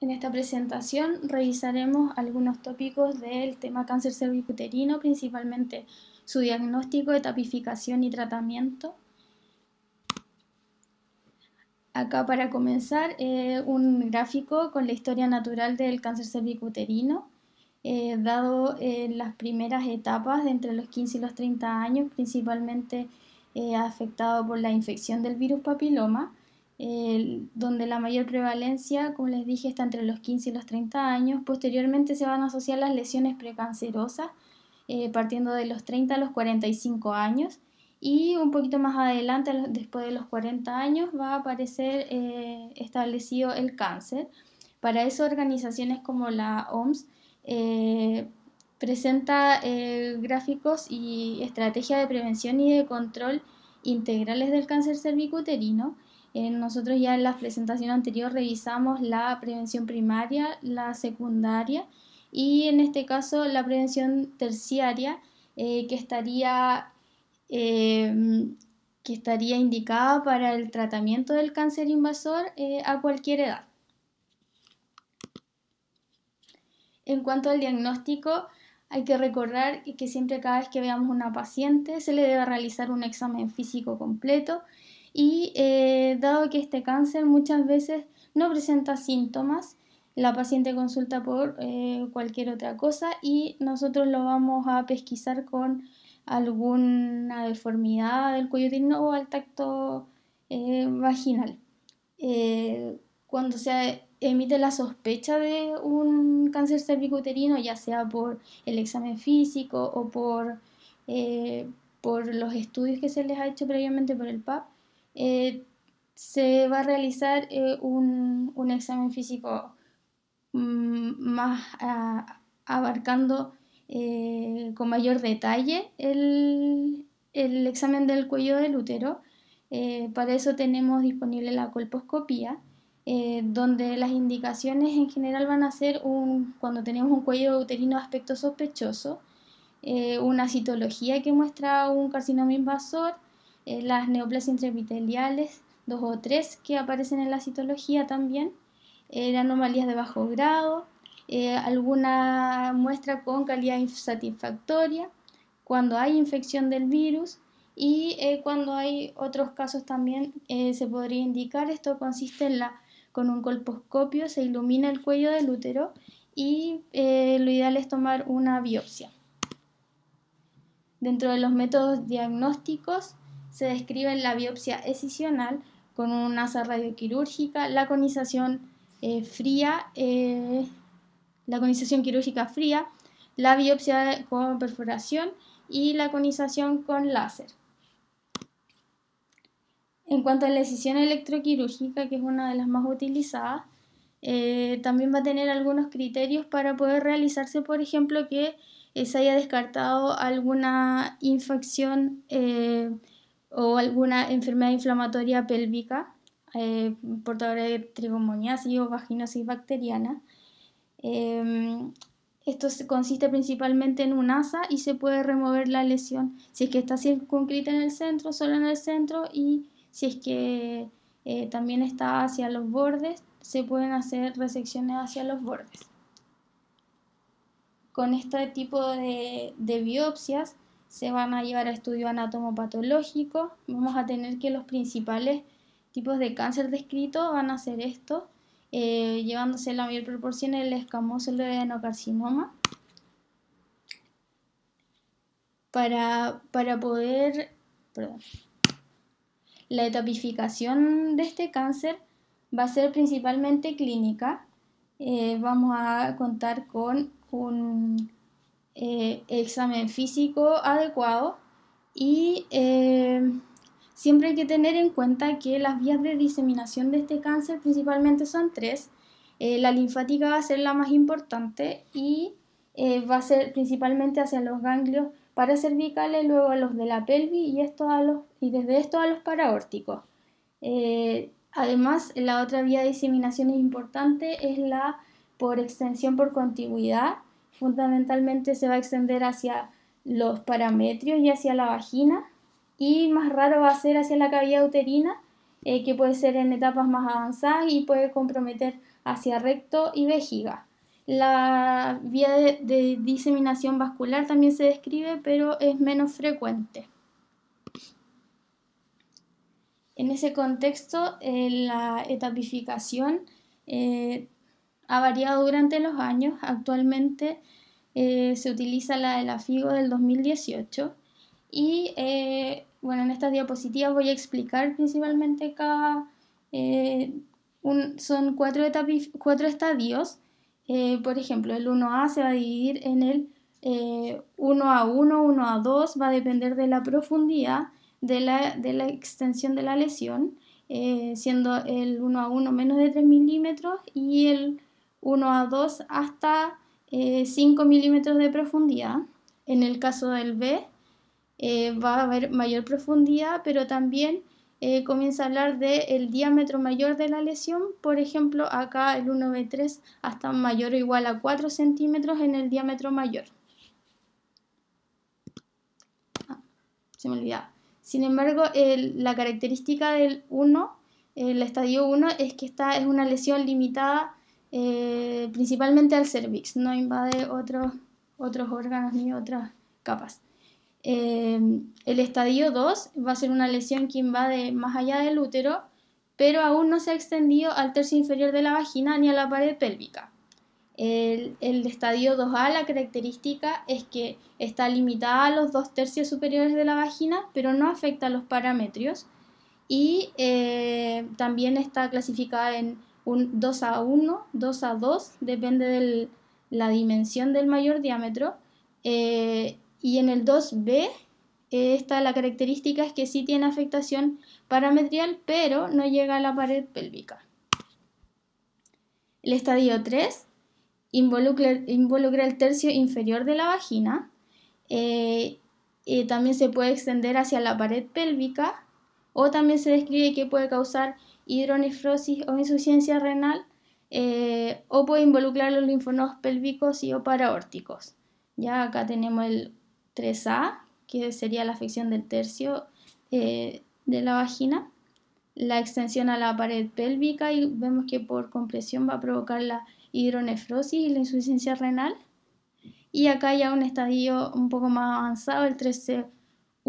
En esta presentación revisaremos algunos tópicos del tema cáncer cervicuterino, principalmente su diagnóstico, etapificación y tratamiento. Acá para comenzar, eh, un gráfico con la historia natural del cáncer cervicuterino, eh, dado en eh, las primeras etapas de entre los 15 y los 30 años, principalmente afectado por la infección del virus papiloma donde la mayor prevalencia, como les dije, está entre los 15 y los 30 años. Posteriormente se van a asociar las lesiones precancerosas, eh, partiendo de los 30 a los 45 años. Y un poquito más adelante, después de los 40 años, va a aparecer eh, establecido el cáncer. Para eso organizaciones como la OMS eh, presenta gráficos y estrategias de prevención y de control integrales del cáncer cervicuterino eh, nosotros ya en la presentación anterior revisamos la prevención primaria, la secundaria y en este caso la prevención terciaria eh, que, estaría, em, que estaría indicada para el tratamiento del cáncer invasor eh, a cualquier edad. En cuanto al diagnóstico, hay que recordar que siempre cada vez que veamos una paciente se le debe realizar un examen físico completo y eh, dado que este cáncer muchas veces no presenta síntomas, la paciente consulta por eh, cualquier otra cosa y nosotros lo vamos a pesquisar con alguna deformidad del cuello uterino o al tacto eh, vaginal. cuando se emite la sospecha de un cáncer cervicuterino, ya sea por el examen físico o por, por los estudios que se les ha hecho previamente por el PAP, eh, se va a realizar eh, un, examen físico mm, más ah, abarcando eh, con mayor detalle el, examen del cuello del útero. para eso tenemos disponible la colposcopía, donde las indicaciones en general van a ser un, cuando tenemos un cuello uterino de aspecto sospechoso, una citología que muestra un carcinoma invasor, eh, las neoplasias intraepiteliales dos o tres que aparecen en la citología también, eh, anomalías de bajo grado, eh, alguna muestra con calidad insatisfactoria, cuando hay infección del virus y eh, cuando hay otros casos también se podría indicar. Esto consiste en la, con un colposcopio se ilumina el cuello del útero y lo ideal es tomar una biopsia. Dentro de los métodos diagnósticos se describe la biopsia escisional con una asa radioquirúrgica, la conización eh, fría, eh, la conización quirúrgica fría, la biopsia con perforación y la conización con láser. En cuanto a la escisión electroquirúrgica, que es una de las más utilizadas, eh, también va a tener algunos criterios para poder realizarse, por ejemplo, que se haya descartado alguna infección o alguna enfermedad inflamatoria pélvica, eh, portadora de trigomoniasis o vaginosis bacteriana. Em, esto consiste principalmente en un asa y se puede remover la lesión si es que está circuncrita en el centro, solo en el centro, y si es que eh, también está hacia los bordes, se pueden hacer resecciones hacia los bordes. Con este tipo de, de biopsias, se van a llevar a estudio anatomopatológico. Vamos a tener que los principales tipos de cáncer descritos van a ser esto eh, llevándose la mayor proporción el escamoso de adenocarcinoma. Para, para poder... Perdón. La etapificación de este cáncer va a ser principalmente clínica. Eh, vamos a contar con un eh, examen físico adecuado y eh, siempre hay que tener en cuenta que las vías de diseminación de este cáncer principalmente son tres. Eh, la linfática va a ser la más importante y va a ser principalmente hacia los ganglios paracervicales, luego a los de la pelvis y, esto a los, y desde esto a los paraórticos. además, la otra vía de diseminación importante es la por extensión por contigüidad fundamentalmente se va a extender hacia los parametrios y hacia la vagina y más raro va a ser hacia la cavidad uterina eh, que puede ser en etapas más avanzadas y puede comprometer hacia recto y vejiga. La vía de, diseminación vascular también se describe pero es menos frecuente. En ese contexto, eh, la etapificación eh, ha variado durante los años. Actualmente eh, se utiliza la de la FIGO del 2018. Y eh, bueno, en estas diapositivas voy a explicar principalmente cada... Eh, son cuatro, cuatro estadios. por ejemplo, el 1A se va a dividir en el 1A1, 1A2, va a depender de la profundidad, de la, de la extensión de la lesión, siendo el 1A1 menos de 3 milímetros y el 1 a 2 hasta 5 eh, milímetros de profundidad. En el caso del B eh, va a haber mayor profundidad, pero también eh, comienza a hablar del diámetro mayor de la lesión. Por ejemplo, acá el 1B3 hasta mayor o igual a 4 centímetros en el diámetro mayor. Ah, se me olvidaba. Sin embargo, la característica del 1, el estadio 1, es que esta es una lesión limitada eh, principalmente al cervix, no invade otros, otros órganos ni otras capas. Eh, el estadio 2 va a ser una lesión que invade más allá del útero, pero aún no se ha extendido al tercio inferior de la vagina ni a la pared pélvica. El, estadio 2A, la característica es que está limitada a los dos tercios superiores de la vagina, pero no afecta a los parametrios y eh, también está clasificada en 2 a 1, 2 a 2, depende de la dimensión del mayor diámetro. Eh, y en el 2B, eh, esta la característica es que sí tiene afectación parametrial, pero no llega a la pared pélvica. El estadio 3 involucra, involucra el tercio inferior de la vagina. Eh, también se puede extender hacia la pared pélvica o también se describe que puede causar hidronefrosis o insuficiencia renal, eh, o puede involucrar los linfonodos pélvicos y o paraórticos. Ya acá tenemos el 3A, que sería la afección del tercio eh, de la vagina, la extensión a la pared pélvica y vemos que por compresión va a provocar la hidronefrosis y la insuficiencia renal. Y acá ya un estadio un poco más avanzado, el 3C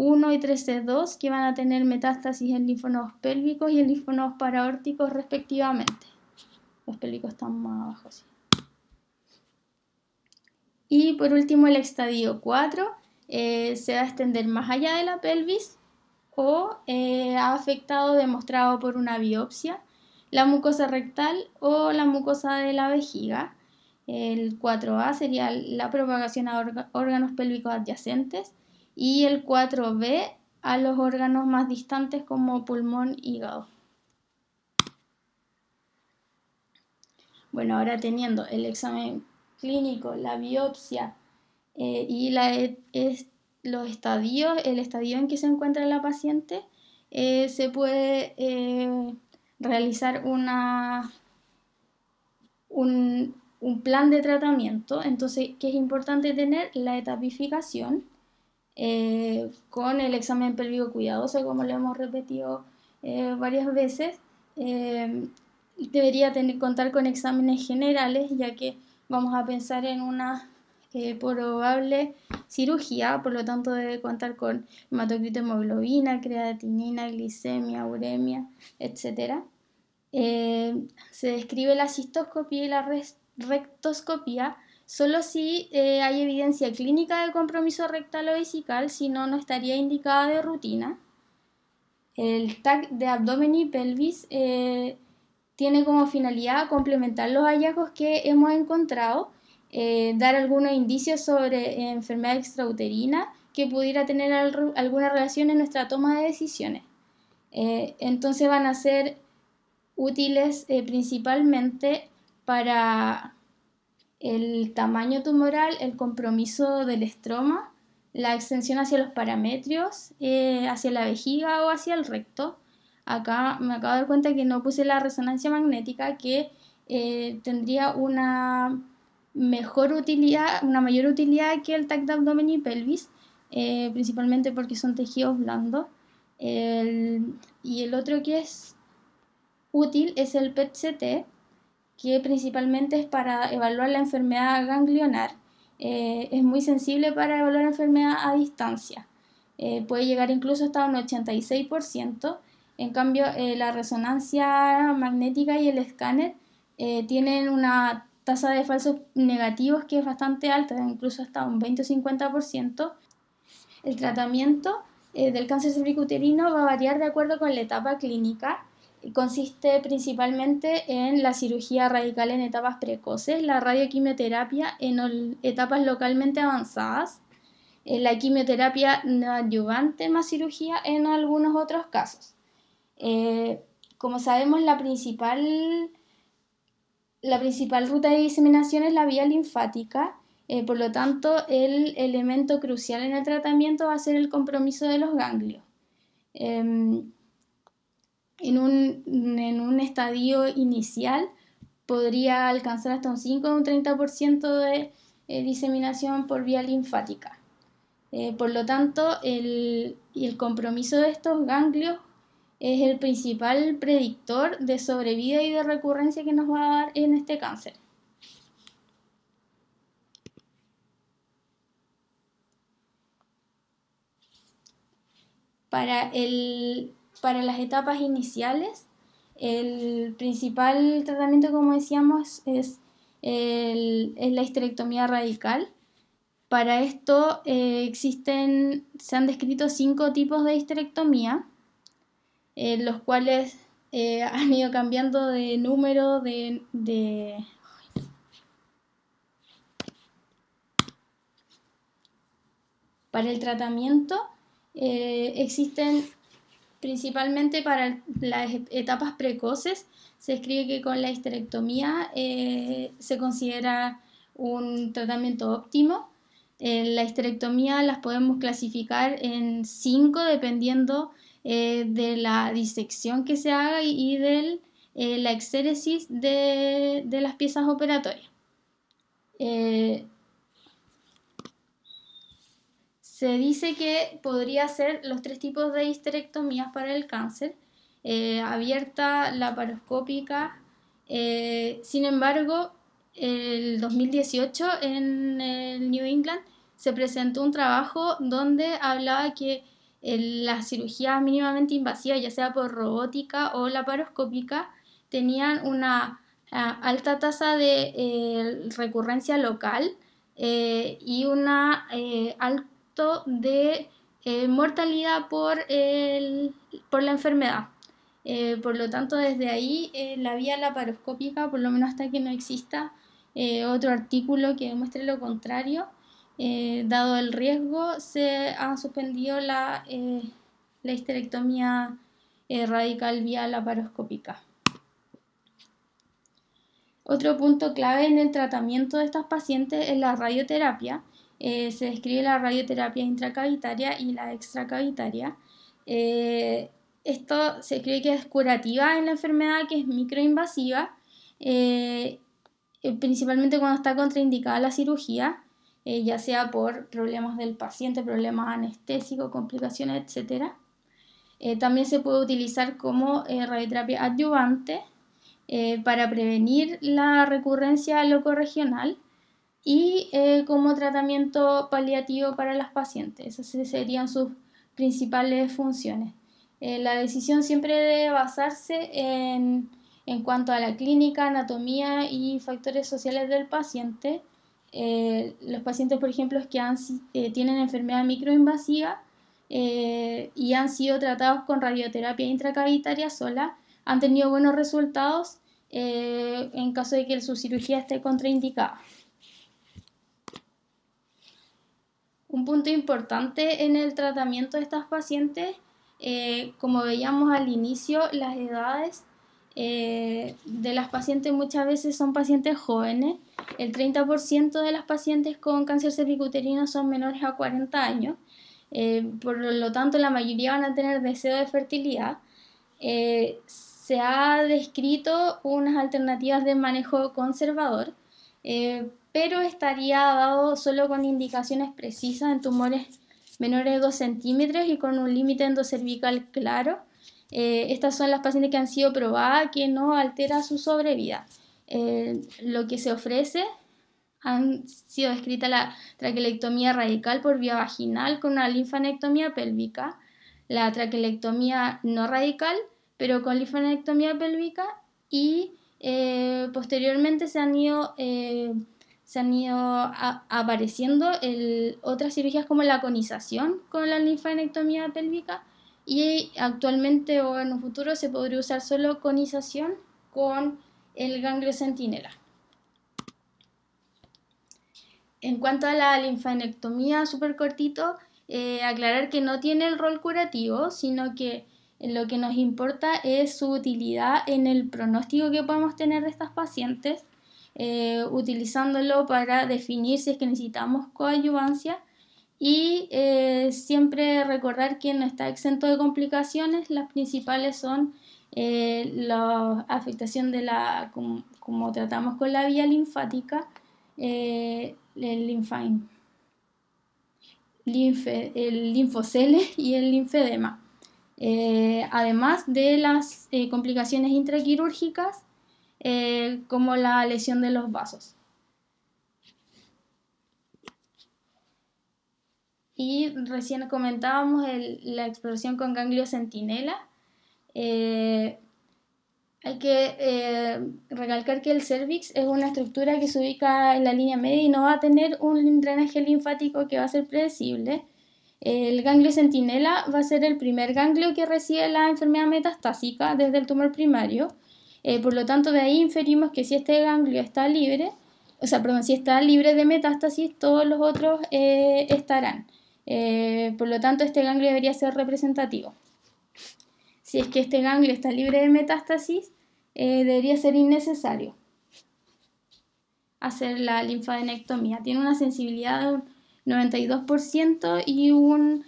1 y 3C2 que van a tener metástasis en linfonodos pélvicos y en linfonodos paraórticos respectivamente. Los pélvicos están más abajo. Y por último el estadio 4 eh, se va a extender más allá de la pelvis o eh, ha afectado demostrado por una biopsia, la mucosa rectal o la mucosa de la vejiga. El 4A sería la propagación a órganos pélvicos adyacentes y el 4B a los órganos más distantes como pulmón y hígado. Bueno, ahora teniendo el examen clínico, la biopsia eh, y e, los estadios, el estadio en que se encuentra la paciente, eh, se puede eh, realizar una, un, plan de tratamiento. Entonces, que es importante tener la etapificación, eh, con el examen pélvico cuidadoso, como lo hemos repetido eh, varias veces. Eh, debería tener, contar con exámenes generales, ya que vamos a pensar en una probable cirugía, por lo tanto debe contar con hematocrito, hemoglobina, creatinina, glicemia, uremia, etc. se describe la cistoscopia y la rectoscopia Solo si eh, hay evidencia clínica de compromiso rectal o vesical, si no, no estaría indicada de rutina. El TAC de abdomen y pelvis eh, tiene como finalidad complementar los hallazgos que hemos encontrado, eh, dar algunos indicios sobre enfermedad extrauterina que pudiera tener alguna relación en nuestra toma de decisiones. entonces van a ser útiles principalmente para el tamaño tumoral, el compromiso del estroma, la extensión hacia los parametrios, eh, hacia la vejiga o hacia el recto. Acá me acabo de dar cuenta que no puse la resonancia magnética que eh, tendría una mejor utilidad, una mayor utilidad que el TAC de abdomen y pelvis, eh, principalmente porque son tejidos blandos. y el otro que es útil es el PET-CT, que principalmente es para evaluar la enfermedad ganglionar. Eh, es muy sensible para evaluar la enfermedad a distancia. Eh, puede llegar incluso hasta un 86%. En cambio, eh, la resonancia magnética y el escáner tienen una tasa de falsos negativos que es bastante alta, incluso hasta un 20 o 50%. El tratamiento del cáncer cervicuterino va a variar de acuerdo con la etapa clínica consiste principalmente en la cirugía radical en etapas precoces, la radioquimioterapia en etapas localmente avanzadas, eh, la quimioterapia no adyuvante más cirugía en algunos otros casos. Eh, como sabemos, la principal, la principal ruta de diseminación es la vía linfática, eh, por lo tanto, el elemento crucial en el tratamiento va a ser el compromiso de los ganglios. Em, en un, estadio inicial podría alcanzar hasta un 5 o un 30% de eh, diseminación por vía linfática. Eh, por lo tanto, el, el compromiso de estos ganglios es el principal predictor de sobrevida y de recurrencia que nos va a dar en este cáncer. Para el para las etapas iniciales. El principal tratamiento, como decíamos, es, la histerectomía radical. Para esto eh, existen, se han descrito cinco tipos de histerectomía, eh, los cuales eh, han ido cambiando de número, de, Para el tratamiento existen Principalmente para las e, etapas precoces, se escribe que con la histerectomía eh, se considera un tratamiento óptimo. Eh, la histerectomía las podemos clasificar en cinco dependiendo eh, de la disección que se haga y, de la exéresis de, de, las piezas operatorias. Se dice que podría ser los tres tipos de histerectomías para el cáncer, eh, abierta, laparoscópica. Eh, sin embargo, el 2018 en el New England se presentó un trabajo donde hablaba que las cirugías mínimamente invasivas, ya sea por robótica o laparoscópica, tenían una ah, alta tasa de eh, recurrencia local y una alta de eh, mortalidad por, la enfermedad. Eh, por lo tanto, desde ahí eh, la vía laparoscópica, por lo menos hasta que no exista otro artículo que demuestre lo contrario, dado el riesgo, se ha suspendido la, la histerectomía radical vía laparoscópica. Otro punto clave en el tratamiento de estas pacientes es la radioterapia, eh, se describe la radioterapia intracavitaria y la extracavitaria. Eh, esto se cree que es curativa en la enfermedad, que es microinvasiva, eh, principalmente cuando está contraindicada la cirugía, ya sea por problemas del paciente, problemas anestésicos, complicaciones, etc. también se puede utilizar como radioterapia adyuvante para prevenir la recurrencia locorregional y eh, como tratamiento paliativo para las pacientes. Esas serían sus principales funciones. Eh, la decisión siempre debe basarse en, en, cuanto a la clínica, anatomía y factores sociales del paciente. Eh, los pacientes, por ejemplo, que tienen enfermedad microinvasiva y han sido tratados con radioterapia intracavitaria sola, han tenido buenos resultados en caso de que su cirugía esté contraindicada. Un punto importante en el tratamiento de estas pacientes, eh, como veíamos al inicio, las edades eh, de las pacientes muchas veces son pacientes jóvenes. El 30% de las pacientes con cáncer cervicuterino son menores a 40 años. Eh, por lo tanto, la mayoría van a tener deseo de fertilidad. se ha descrito unas alternativas de manejo conservador pero estaría dado solo con indicaciones precisas en tumores menores de 2 centímetros y con un límite endocervical claro. Eh, estas son las pacientes que han sido probadas que no altera su sobrevida. Eh, lo que se ofrece han sido descrita la traquelectomía radical por vía vaginal con una linfanectomía pélvica, la traquelectomía no radical, pero con linfanectomía pélvica y eh, posteriormente se han ido se han ido apareciendo otras cirugías como la conización con la linfanectomía pélvica y actualmente o en un futuro se podría usar solo conización con el ganglio centinela. En cuanto a la linfanectomía, súper cortito, eh, aclarar que no tiene el rol curativo, sino que lo que nos importa es su utilidad en el pronóstico que podemos tener de estas pacientes eh, utilizándolo para definir si es que necesitamos coadyuvancia y eh, siempre recordar que no está exento de complicaciones, las principales son eh, la afectación de la, como, tratamos con la vía linfática, el linfain, el linfocele y el linfedema. además de las complicaciones intraquirúrgicas, eh, como la lesión de los vasos. Y recién comentábamos la exploración con ganglio centinela. Eh, hay que eh, recalcar que el cervix es una estructura que se ubica en la línea media y no va a tener un drenaje linfático que va a ser predecible. El ganglio centinela va a ser el primer ganglio que recibe la enfermedad metastásica desde el tumor primario eh, por lo tanto, de ahí inferimos que si este ganglio está libre, o sea, perdón, si está libre de metástasis, todos los otros eh, estarán. Eh, por lo tanto, este ganglio debería ser representativo. Si es que este ganglio está libre de metástasis, debería ser innecesario hacer la linfadenectomía. Tiene una sensibilidad de un 92% y un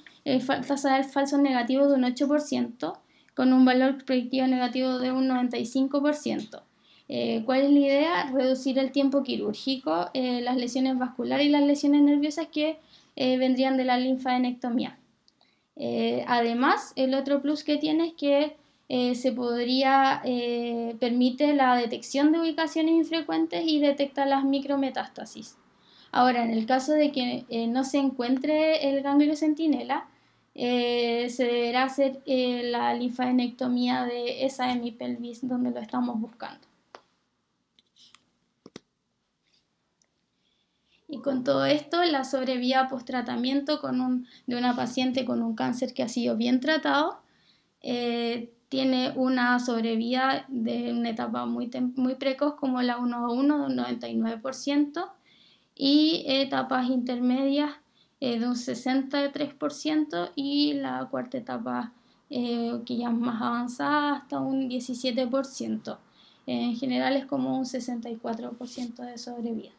tasa de falso negativo de un 8% con un valor predictivo negativo de un 95%. Eh, ¿Cuál es la idea? Reducir el tiempo quirúrgico, eh, las lesiones vasculares y las lesiones nerviosas que eh, vendrían de la linfadenectomía. además, el otro plus que tiene es que se podría, permite la detección de ubicaciones infrecuentes y detecta las micrometástasis. Ahora, en el caso de que no se encuentre el ganglio centinela, eh, se deberá hacer eh, la linfadenectomía de esa hemipelvis donde lo estamos buscando. Y con todo esto, la sobrevía post-tratamiento un, de una paciente con un cáncer que ha sido bien tratado eh, tiene una sobrevía de una etapa muy, muy precoz como la 1 a 1 de un 99% y etapas intermedias eh, de un 63% y la cuarta etapa eh, que ya es más avanzada hasta un 17%. En general es como un 64% de sobrevida.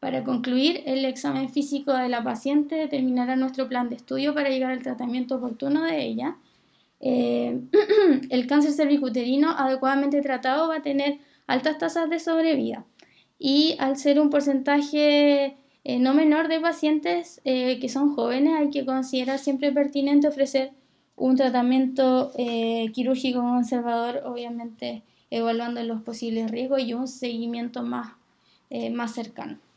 Para concluir, el examen físico de la paciente determinará nuestro plan de estudio para llegar al tratamiento oportuno de ella. Eh, el cáncer cervicuterino adecuadamente tratado va a tener altas tasas de sobrevida y al ser un porcentaje eh, no menor de pacientes eh, que son jóvenes, hay que considerar siempre pertinente ofrecer un tratamiento eh, quirúrgico conservador, obviamente evaluando los posibles riesgos y un seguimiento más cercano.